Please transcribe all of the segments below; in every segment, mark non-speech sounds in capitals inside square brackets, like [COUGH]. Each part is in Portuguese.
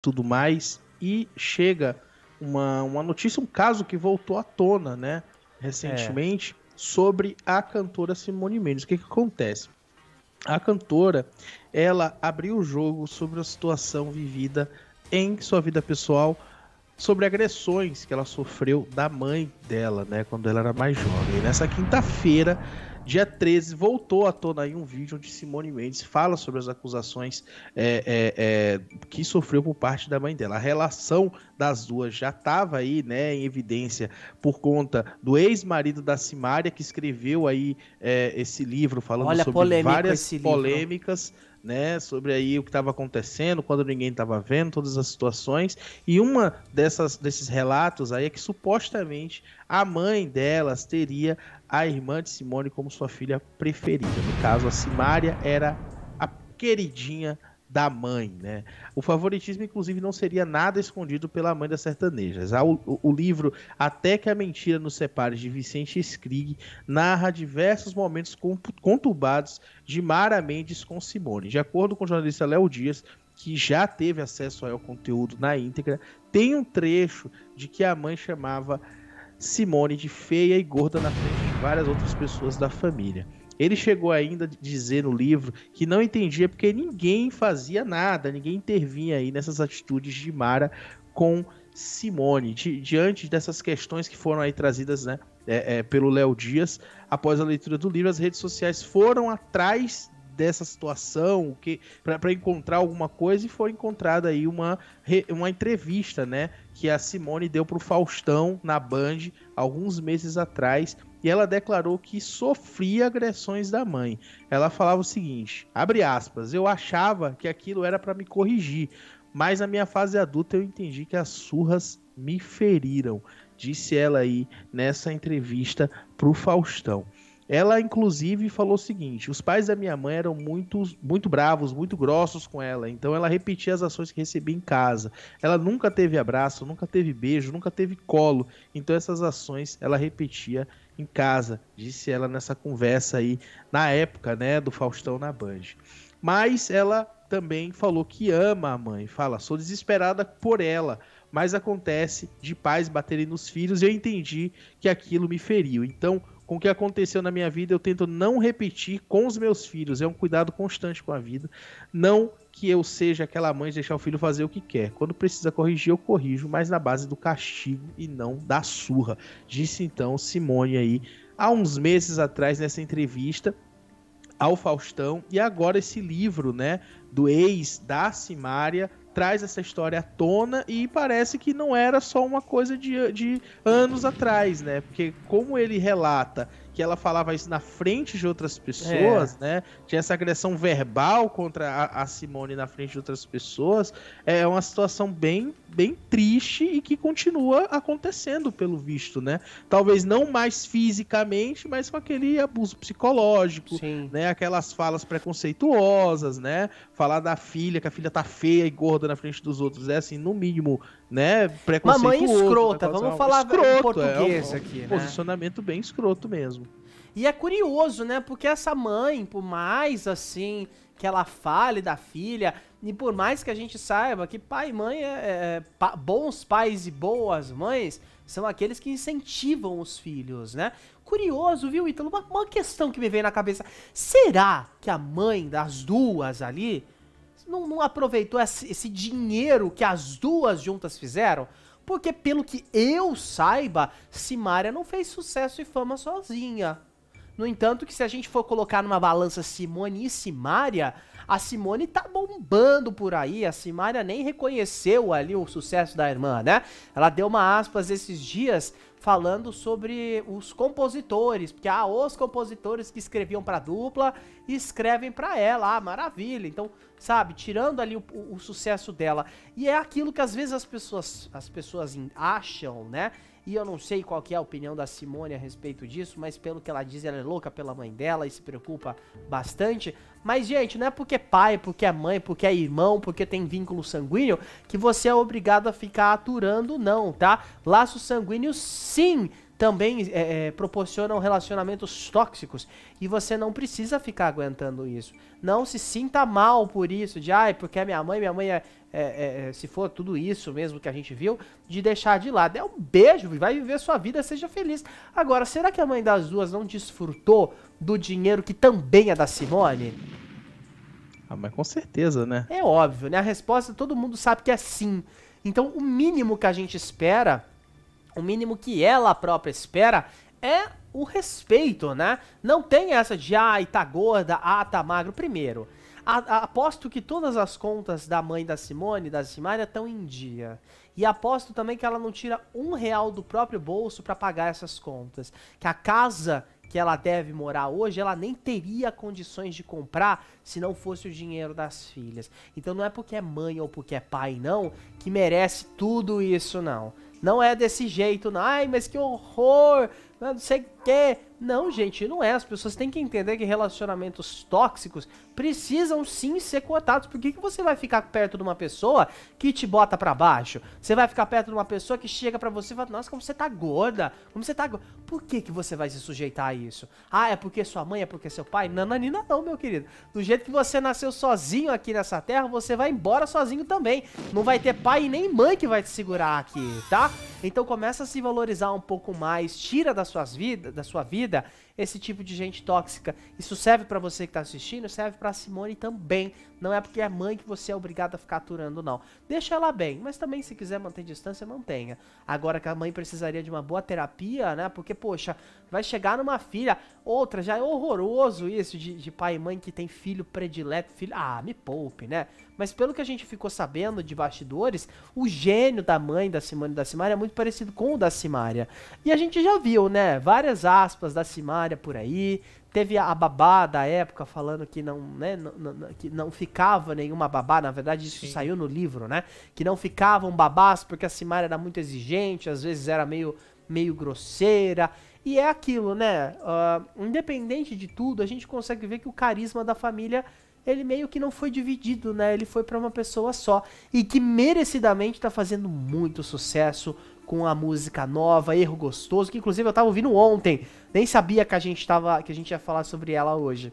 tudo mais. E chega uma, uma notícia, um caso que voltou à tona, né? Recentemente, é. sobre a cantora Simone Mendes. O que, que acontece? A cantora, ela abriu o jogo sobre a situação vivida em sua vida pessoal, sobre agressões que ela sofreu da mãe dela, né? Quando ela era mais jovem. Nessa quinta-feira, dia 13, voltou à tona aí um vídeo onde Simone Mendes fala sobre as acusações é, é, é, que sofreu por parte da mãe dela. A relação das duas já estava aí, né, em evidência por conta do ex-marido da Simária, que escreveu aí é, esse livro falando Olha, sobre várias polêmicas. Livro né, sobre aí o que estava acontecendo, quando ninguém estava vendo, todas as situações. E uma dessas desses relatos aí é que supostamente a mãe delas teria a irmã de Simone como sua filha preferida. No caso, a Simária era a queridinha da mãe, né? O favoritismo, inclusive, não seria nada escondido pela mãe das sertanejas. O, o, livro Até que a Mentira nos Separe, de Vicente Skrig, narra diversos momentos conturbados de Mara Mendes com Simone. De acordo com o jornalista Léo Dias, que já teve acesso ao conteúdo na íntegra, tem um trecho de que a mãe chamava Simone de feia e gorda na frente de várias outras pessoas da família. Ele chegou ainda a dizer no livro que não entendia porque ninguém fazia nada, ninguém intervinha aí nessas atitudes de Mara com Simone, di diante dessas questões que foram aí trazidas né, é, é, pelo Léo Dias, após a leitura do livro, as redes sociais foram atrás dessa situação, que para encontrar alguma coisa e foi encontrada aí uma, uma entrevista, né, que a Simone deu para o Faustão na Band alguns meses atrás e ela declarou que sofria agressões da mãe. Ela falava o seguinte: abre aspas, eu achava que aquilo era para me corrigir, mas na minha fase adulta eu entendi que as surras me feriram, disse ela aí nessa entrevista pro Faustão. Ela, inclusive, falou o seguinte: os pais da minha mãe eram muito, muito bravos, muito grossos com ela, então ela repetia as ações que recebia em casa. Ela nunca teve abraço, nunca teve beijo, nunca teve colo, então essas ações ela repetia em casa, disse ela nessa conversa aí, na época, né, do Faustão na Band. Mas ela também falou que ama a mãe, fala, sou desesperada por ela, mas acontece de pais baterem nos filhos e eu entendi que aquilo me feriu. Então, com o que aconteceu na minha vida, eu tento não repetir com os meus filhos. É um cuidado constante com a vida. Não que eu seja aquela mãe de deixar o filho fazer o que quer. Quando precisa corrigir, eu corrijo, mas na base do castigo e não da surra. Disse então Simone aí há uns meses atrás nessa entrevista ao Faustão e agora esse livro, né, do ex da Simária traz essa história à tona e parece que não era só uma coisa de, de anos atrás, né? Porque como ele relata que ela falava isso na frente de outras pessoas, é. né? Tinha essa agressão verbal contra a, a, Simone na frente de outras pessoas. É uma situação bem, bem triste e que continua acontecendo, pelo visto, né? Talvez não mais fisicamente, mas com aquele abuso psicológico, Sim. né? Aquelas falas preconceituosas, né? Falar da filha, que a filha tá feia e gorda na frente dos outros. É assim, no mínimo, né? Preconceituoso. Mamãe escrota, né? vamos é falar escroto, em é português é um, um aqui, né? Posicionamento bem escroto mesmo. E é curioso, né? Porque essa mãe, por mais assim que ela fale da filha, e por mais que a gente saiba que pai e mãe, é, é, é pa, bons pais e boas mães são aqueles que incentivam os filhos, né? Curioso, viu, Ítalo? Uma, uma questão que me veio na cabeça. Será que a mãe das duas ali não, não aproveitou esse, esse dinheiro que as duas juntas fizeram? Porque, pelo que eu saiba, Simária não fez sucesso e fama sozinha. No entanto, que se a gente for colocar numa balança Simone e Simária, a Simone tá bombando por aí. A Simária nem reconheceu ali o sucesso da irmã, né? Ela deu uma aspas esses dias falando sobre os compositores, porque ah, os compositores que escreviam para dupla escrevem para ela, ah, maravilha. Então, sabe, tirando ali o, o, o, sucesso dela. E é aquilo que às vezes as pessoas as pessoas acham, né? E eu não sei qual que é a opinião da Simone a respeito disso, mas pelo que ela diz, ela é louca pela mãe dela e se preocupa bastante. Mas, gente, não é porque é pai, porque é mãe, porque é irmão, porque tem vínculo sanguíneo, que você é obrigado a ficar aturando, não, tá? Laços sanguíneos, sim, também é, é, proporcionam relacionamentos tóxicos e você não precisa ficar aguentando isso. Não se sinta mal por isso, de ai, porque é minha mãe, minha mãe é é, é, é, se for tudo isso mesmo que a gente viu, de deixar de lado. É um beijo, e vai viver sua vida, seja feliz. Agora, será que a mãe das duas não desfrutou do dinheiro que também é da Simone? Ah, mas com certeza, né? É óbvio, né? A resposta todo mundo sabe que é sim. Então, o mínimo que a gente espera o mínimo que ela própria espera é o respeito, né? Não tem essa de, ai, tá gorda, ah, tá magro. Primeiro, a, a, aposto que todas as contas da mãe da Simone, da Simária, estão em dia. E aposto também que ela não tira um real do próprio bolso para pagar essas contas. Que a casa que ela deve morar hoje, ela nem teria condições de comprar se não fosse o dinheiro das filhas. Então não é porque é mãe ou porque é pai, não, que merece tudo isso, não. Não é desse jeito, ai, mas que horror, não sei o que. Não, gente, não é. As pessoas têm que entender que relacionamentos tóxicos precisam sim ser cotados. Por que, que você vai ficar perto de uma pessoa que te bota para baixo? Você vai ficar perto de uma pessoa que chega para você e fala, nossa, como você tá gorda, como você tá gorda. Por que, que você vai se sujeitar a isso? Ah, é porque sua mãe, é porque seu pai? Nananina não, meu querido. Do jeito que você nasceu sozinho aqui nessa terra, você vai embora sozinho também. Não vai ter pai nem mãe que vai te segurar aqui, tá? Então começa a se valorizar um pouco mais, tira da, suas vida, da sua vida esse tipo de gente tóxica. Isso serve para você que tá assistindo, serve para pra Simone também. Não é porque é mãe que você é obrigado a ficar aturando, não. Deixa ela bem, mas também se quiser manter distância, mantenha. Agora que a mãe precisaria de uma boa terapia, né? Porque, poxa, vai chegar numa filha. Outra, já é horroroso isso de, de, pai e mãe que tem filho predileto, filho. Ah, me poupe, né? Mas pelo que a gente ficou sabendo de bastidores, o gênio da mãe da Simone da Simária é muito parecido com o da Simária. E a gente já viu, né? Várias aspas da Simária por aí. Teve a babá da época falando que não, né, que não ficava nenhuma babá, na verdade isso Sim. saiu no livro, né? Que não ficavam babás porque a Simária era muito exigente, às vezes era meio, meio grosseira. E é aquilo, né? Uh, independente de tudo, a gente consegue ver que o carisma da família ele meio que não foi dividido, né? Ele foi para uma pessoa só e que merecidamente está fazendo muito sucesso com a música nova, Erro Gostoso, que inclusive eu tava ouvindo ontem. Nem sabia que a gente tava que a gente ia falar sobre ela hoje.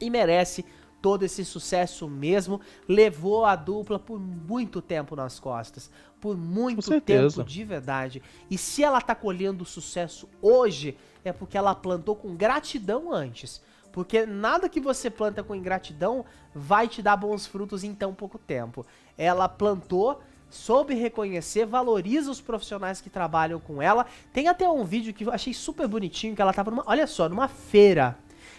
E merece todo esse sucesso mesmo levou a dupla por muito tempo nas costas. Por muito tempo de verdade. E se ela tá colhendo sucesso hoje, é porque ela plantou com gratidão antes. Porque nada que você planta com ingratidão vai te dar bons frutos em tão pouco tempo. Ela plantou soube reconhecer, valoriza os profissionais que trabalham com ela. Tem até um vídeo que eu achei super bonitinho, que ela tava numa, olha só, numa feira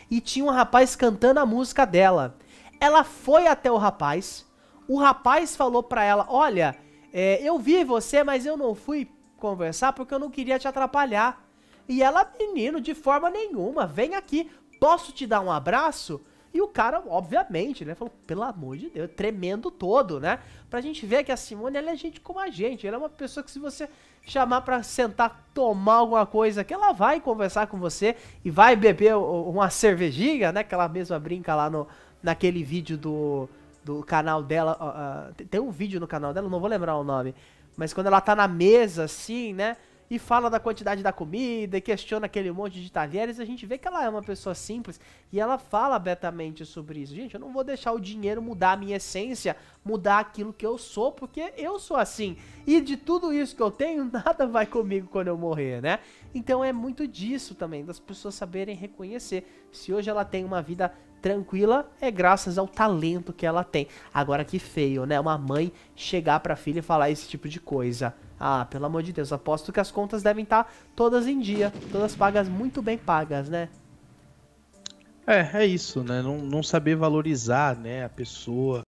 e tinha um rapaz cantando a música dela. Ela foi até o rapaz, o rapaz falou pra ela: Olha, é, eu vi você, mas eu não fui conversar porque eu não queria te atrapalhar. E ela, menino, de forma nenhuma, vem aqui, posso te dar um abraço? E o cara, obviamente, né, falou, pelo amor de Deus, tremendo todo, né? Pra gente ver que a Simone, ela é gente como a gente, ela é uma pessoa que se você chamar pra sentar, tomar alguma coisa, que ela vai conversar com você e vai beber uma cervejinha, né, que ela mesma brinca lá no, naquele vídeo do, do canal dela, uh, tem um vídeo no canal dela, não vou lembrar o nome, mas quando ela tá na mesa, assim, né, e fala da quantidade da comida e questiona aquele monte de talheres. A gente vê que ela é uma pessoa simples e ela fala abertamente sobre isso. Gente, eu não vou deixar o dinheiro mudar a minha essência, mudar aquilo que eu sou, porque eu sou assim. E de tudo isso que eu tenho, [LAUGHS] nada vai comigo quando eu morrer, né? Então é muito disso também, das pessoas saberem reconhecer. Se hoje ela tem uma vida tranquila é graças ao talento que ela tem. Agora que feio, né? Uma mãe chegar a filha e falar esse tipo de coisa. Ah, pelo amor de Deus, aposto que as contas devem estar tá todas em dia, todas pagas, muito bem pagas, né? É, é isso, né? Não, não saber valorizar né, a pessoa,